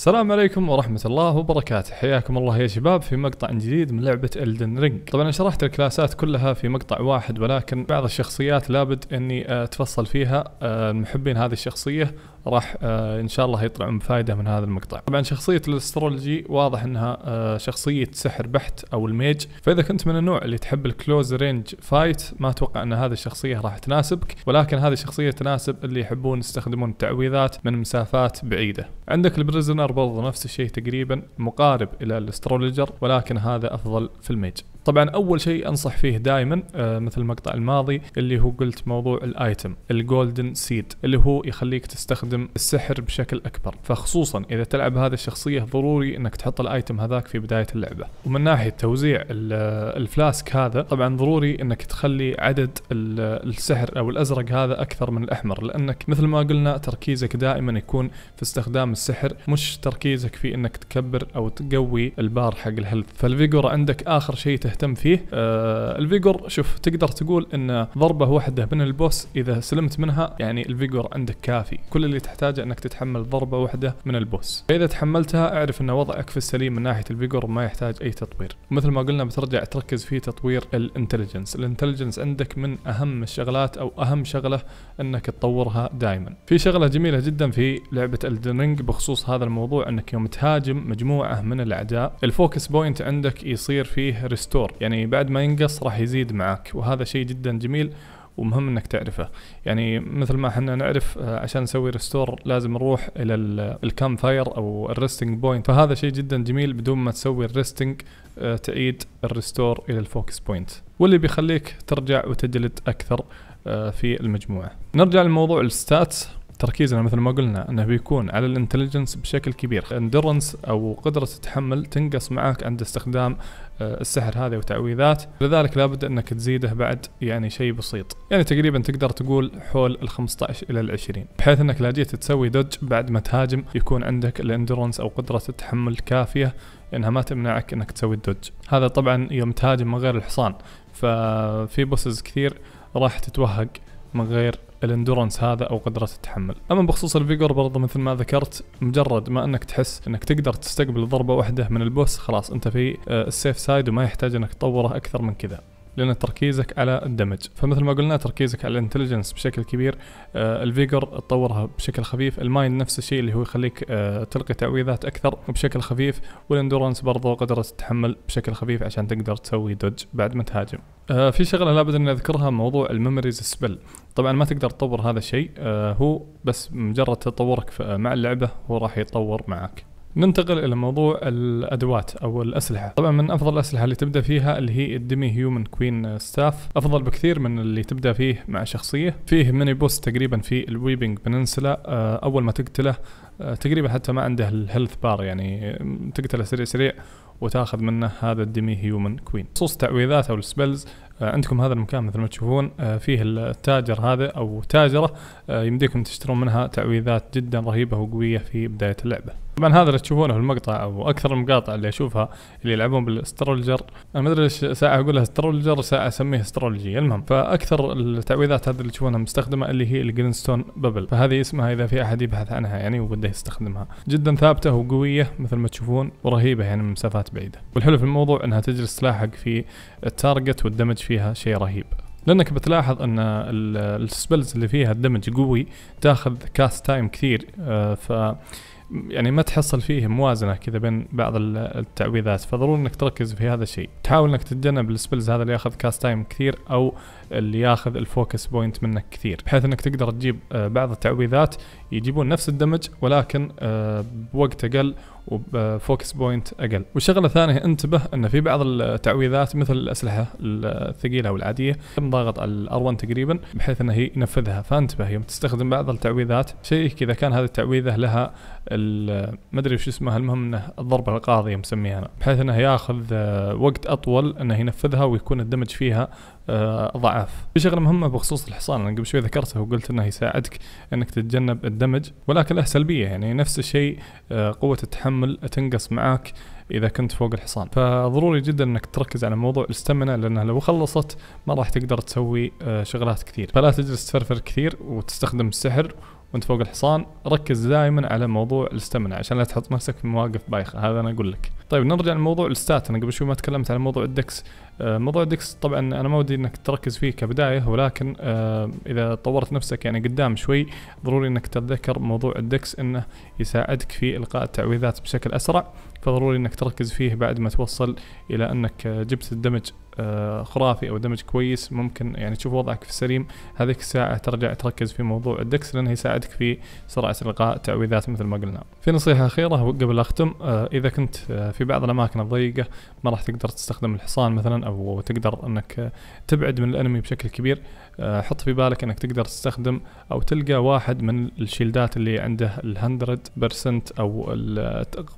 السلام عليكم ورحمة الله وبركاته، حياكم الله يا شباب في مقطع جديد من لعبة الدن رينج. طبعا انا شرحت الكلاسات كلها في مقطع واحد ولكن بعض الشخصيات لابد اني آه، اتفصل فيها، آه، محبين هذه الشخصية راح آه، ان شاء الله يطلعون بفائدة من هذا المقطع. طبعا شخصية الاسترولوجي واضح انها شخصية سحر بحت او الميج، فاذا كنت من النوع اللي تحب الكلوز رينج فايت ما اتوقع ان هذه الشخصية راح تناسبك، ولكن هذه الشخصية تناسب اللي يحبون يستخدمون التعويذات من مسافات بعيدة. عندك البريزنر برضو نفس الشيء تقريبا مقارب إلى الأسترولوجر ولكن هذا أفضل في الميج طبعا اول شيء انصح فيه دائما آه، مثل المقطع الماضي اللي هو قلت موضوع الايتم الجولدن سيد اللي هو يخليك تستخدم السحر بشكل اكبر فخصوصا اذا تلعب هذه الشخصيه ضروري انك تحط الايتم هذاك في بدايه اللعبه ومن ناحيه توزيع آه، الفلاسك هذا طبعا ضروري انك تخلي عدد آه، السحر او الازرق هذا اكثر من الاحمر لانك مثل ما قلنا تركيزك دائما يكون في استخدام السحر مش تركيزك في انك تكبر او تقوي البار حق الهيلث فالفيجور عندك اخر شيء تهتم فيه آه الفيجور شوف تقدر تقول ان ضربه واحده من البوس اذا سلمت منها يعني الفيجور عندك كافي كل اللي تحتاجه انك تتحمل ضربه واحده من البوس فاذا تحملتها اعرف ان وضعك في السليم من ناحيه الفيجور ما يحتاج اي تطوير مثل ما قلنا بترجع تركز في تطوير الانتليجنس الانتليجنس عندك من اهم الشغلات او اهم شغله انك تطورها دائما في شغله جميله جدا في لعبه الدنينج بخصوص هذا الموضوع انك يوم تهاجم مجموعه من الاعداء الفوكس بوينت عندك يصير فيه ريستور شور يعني بعد ما ينقص راح يزيد معك وهذا شيء جدا جميل ومهم انك تعرفه يعني مثل ما احنا نعرف آه، عشان نسوي ريستور لازم نروح الى الكام فاير او الريستنج بوينت فهذا شيء جدا جميل بدون ما تسوي الريستنج آه، تعيد الريستور الى الفوكس بوينت واللي بيخليك ترجع وتجلد اكثر آه، في المجموعه نرجع لموضوع الستاتس تركيزنا مثل ما قلنا انه بيكون على الانتليجنس بشكل كبير اندرنس او قدره التحمل تنقص معك عند استخدام آه، السحر هذا وتعويذات لذلك لابد انك تزيده بعد يعني شيء بسيط يعني تقريبا تقدر تقول حول ال 15 الى ال 20 بحيث انك لا جيت تسوي دوج بعد ما تهاجم يكون عندك الاندرنس او قدره التحمل كافيه انها ما تمنعك انك تسوي الدوج هذا طبعا يوم تهاجم من غير الحصان ففي بوسز كثير راح تتوهق من غير الاندورنس هذا او قدره التحمل اما بخصوص الفيجور برضه مثل ما ذكرت مجرد ما انك تحس انك تقدر تستقبل ضربه واحده من البوس خلاص انت في آه، السيف سايد وما يحتاج انك تطوره اكثر من كذا لان تركيزك على الدمج فمثل ما قلنا تركيزك على الانتليجنس بشكل كبير آه، الفيجر تطورها بشكل خفيف المايند نفس الشيء اللي هو يخليك آه، تلقي تعويذات اكثر بشكل خفيف والاندورنس برضه قدرة تتحمل بشكل خفيف عشان تقدر تسوي دوج بعد ما تهاجم آه، في شغله لابد ان اذكرها موضوع الميموريز سبل طبعا ما تقدر تطور هذا الشيء هو بس مجرد تطورك مع اللعبه هو راح يتطور معك ننتقل الى موضوع الادوات او الاسلحه طبعا من افضل الاسلحه اللي تبدا فيها اللي هي الدمي هيومن كوين ستاف افضل بكثير من اللي تبدا فيه مع شخصيه فيه ميني بوس تقريبا في الويبنج بننسلا آه، اول ما تقتله آه، تقريبا حتى ما عنده الهيلث بار يعني تقتله سريع سريع وتاخذ منه هذا الدمي هيومن كوين خصوص تعويذات او السبلز آه، عندكم هذا المكان مثل ما تشوفون فيه التاجر هذا او تاجره يمديكم تشترون منها تعويذات جدا رهيبه وقويه في بدايه اللعبه طبعا هذا اللي تشوفونه في المقطع او اكثر المقاطع اللي اشوفها اللي يلعبون بالاسترولجر انا ما ادري ليش ساعه اقولها استرولجر ساعه اسميه استرولجي المهم فاكثر التعويذات هذه اللي تشوفونها مستخدمه اللي هي الجرينستون بابل فهذه اسمها اذا في احد يبحث عنها يعني وبده يستخدمها جدا ثابته وقويه مثل ما تشوفون ورهيبه يعني من مسافات بعيده والحلو في الموضوع انها تجلس تلاحق في التارجت والدمج فيها شيء رهيب لانك بتلاحظ ان السبلز اللي فيها الدمج قوي تاخذ كاست تايم كثير آه، ف يعني ما تحصل فيه موازنه كذا بين بعض التعويذات فضروري انك تركز في هذا الشيء تحاول انك تتجنب السبلز هذا اللي ياخذ كاست تايم كثير او اللي ياخذ الفوكس بوينت منك كثير بحيث انك تقدر تجيب آه، بعض التعويذات يجيبون نفس الدمج ولكن آه، بوقت اقل وفوكس بوينت اقل وشغله ثانيه انتبه ان في بعض التعويذات مثل الاسلحه الثقيله والعاديه تم ضغط الار 1 تقريبا بحيث انه ينفذها فانتبه يوم تستخدم بعض التعويذات شيك اذا كان هذه التعويذه لها ما ادري وش اسمها المهم انه الضربه القاضيه مسميها انا بحيث انه ياخذ آه، وقت اطول انه ينفذها ويكون الدمج فيها آه، ضعف في شغله مهمه بخصوص الحصان انا قبل شوي ذكرتها وقلت انه يساعدك انك تتجنب الدمج ولكن له سلبيه يعني نفس الشيء آه، قوه التحمل تكمل تنقص معاك اذا كنت فوق الحصان فضروري جدا انك تركز على موضوع الاستمنه لانها لو خلصت ما راح تقدر تسوي آه، شغلات كثير فلا تجلس تفرفر كثير وتستخدم السحر وانت فوق الحصان ركز دائما على موضوع الاستمنة عشان لا تحط نفسك في مواقف بايخه هذا انا اقول لك طيب نرجع لموضوع الستات انا قبل شوي ما تكلمت عن موضوع الدكس آه، موضوع الدكس طبعا انا ما ودي انك تركز فيه كبدايه ولكن آه، اذا طورت نفسك يعني قدام شوي ضروري انك تتذكر موضوع الدكس انه يساعدك في القاء التعويذات بشكل اسرع فضروري انك تركز فيه بعد ما توصل الى انك جبت الدمج آه، خرافي او دمج كويس ممكن يعني تشوف وضعك في السليم هذيك الساعه ترجع تركز في موضوع الدكس لانه يساعدك في سرعه القاء تعويذات مثل ما قلنا. في نصيحه اخيره قبل اختم آه، اذا كنت آه، في بعض الاماكن الضيقه ما راح تقدر تستخدم الحصان مثلا او تقدر انك تبعد من الانمي بشكل كبير حط في بالك انك تقدر تستخدم او تلقى واحد من الشيلدات اللي عنده ال 100% او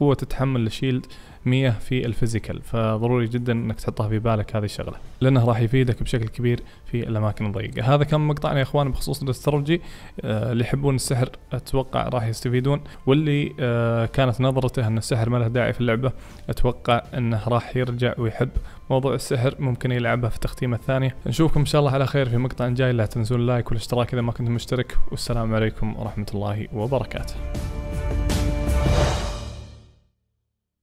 قوه تحمل الشيلد 100 في الفيزيكال فضروري جدا انك تحطها في بالك هذه الشغله لانه راح يفيدك بشكل كبير في الاماكن الضيقه هذا كان مقطعنا يا اخوان بخصوص الاسترولوجي آه، اللي يحبون السحر اتوقع راح يستفيدون واللي آه، كانت نظرته ان السحر ما له داعي في اللعبه اتوقع انه راح يرجع ويحب موضوع السحر ممكن يلعبها في التختيمه الثانيه نشوفكم ان شاء الله على خير في مقطع جاي لا تنسون اللايك والاشتراك اذا ما كنتم مشترك والسلام عليكم ورحمه الله وبركاته